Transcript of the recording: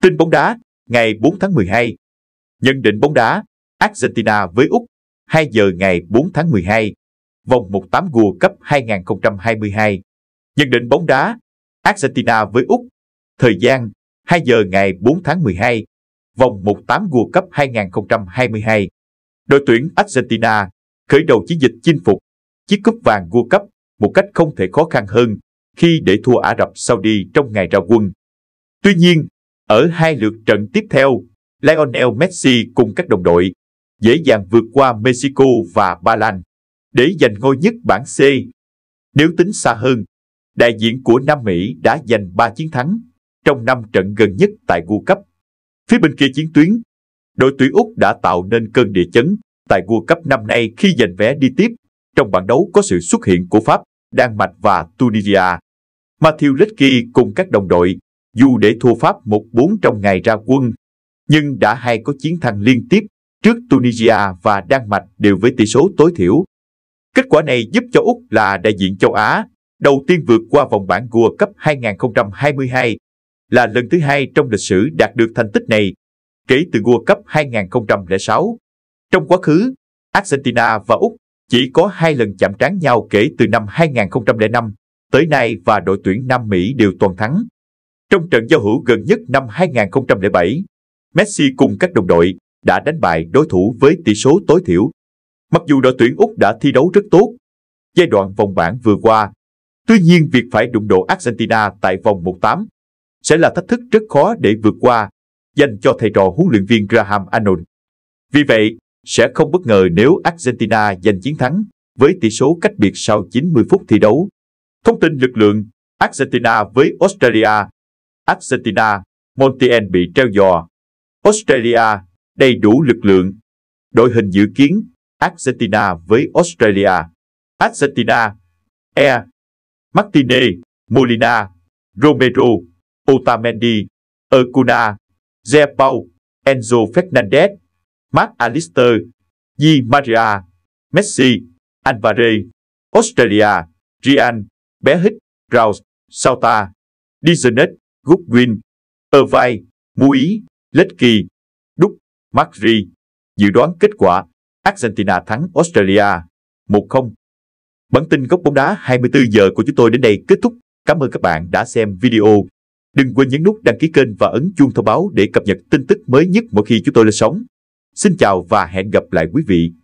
Tin bóng đá ngày 4 tháng 12 Nhận định bóng đá Argentina với Úc 2 giờ ngày 4 tháng 12 Vòng 1/8 World cấp 2022 Nhận định bóng đá Argentina với Úc Thời gian 2 giờ ngày 4 tháng 12 Vòng 1/8 World cấp 2022 Đội tuyển Argentina khởi đầu chiến dịch chinh phục chiếc cúp vàng World cấp một cách không thể khó khăn hơn khi để thua Ả Rập Saudi trong ngày ra quân. Tuy nhiên, ở hai lượt trận tiếp theo, Lionel Messi cùng các đồng đội dễ dàng vượt qua Mexico và Ba Lan để giành ngôi nhất bảng C. Nếu tính xa hơn, đại diện của Nam Mỹ đã giành 3 chiến thắng trong 5 trận gần nhất tại World Cup. Phía bên kia chiến tuyến, đội tuyển Úc đã tạo nên cơn địa chấn tại World Cup năm nay khi giành vé đi tiếp. Trong bảng đấu có sự xuất hiện của Pháp, Đan Mạch và Tunisia. Matthew Leckie cùng các đồng đội dù để thua Pháp một bốn trong ngày ra quân, nhưng đã hay có chiến thắng liên tiếp trước Tunisia và Đan Mạch đều với tỷ số tối thiểu. Kết quả này giúp cho Úc là đại diện châu Á, đầu tiên vượt qua vòng bảng World Cup 2022, là lần thứ hai trong lịch sử đạt được thành tích này kể từ World Cup 2006. Trong quá khứ, Argentina và Úc chỉ có hai lần chạm trán nhau kể từ năm 2005 tới nay và đội tuyển Nam Mỹ đều toàn thắng. Trong trận giao hữu gần nhất năm 2007, Messi cùng các đồng đội đã đánh bại đối thủ với tỷ số tối thiểu. Mặc dù đội tuyển Úc đã thi đấu rất tốt, giai đoạn vòng bảng vừa qua, tuy nhiên việc phải đụng độ Argentina tại vòng 1-8 sẽ là thách thức rất khó để vượt qua dành cho thầy trò huấn luyện viên Graham Arnold. Vì vậy, sẽ không bất ngờ nếu Argentina giành chiến thắng với tỷ số cách biệt sau 90 phút thi đấu. Thông tin lực lượng Argentina với Australia Argentina, Montiel bị treo giò. Australia, đầy đủ lực lượng. Đội hình dự kiến, Argentina với Australia. Argentina, E, Martinez, Molina, Romero, Otamendi, Ercuna, Zepau, Enzo Fernandez, Mark Alister, Di Maria, Messi, Alvarez, Australia, Rian, Bé Hít, Raus, Sauta, Dizenet, Goodwin, Irvine, Mui, Leckie, Đúc, Macri. Dự đoán kết quả, Argentina thắng Australia 1-0. Bản tin góc bóng đá 24 giờ của chúng tôi đến đây kết thúc. Cảm ơn các bạn đã xem video. Đừng quên nhấn nút đăng ký kênh và ấn chuông thông báo để cập nhật tin tức mới nhất mỗi khi chúng tôi lên sóng. Xin chào và hẹn gặp lại quý vị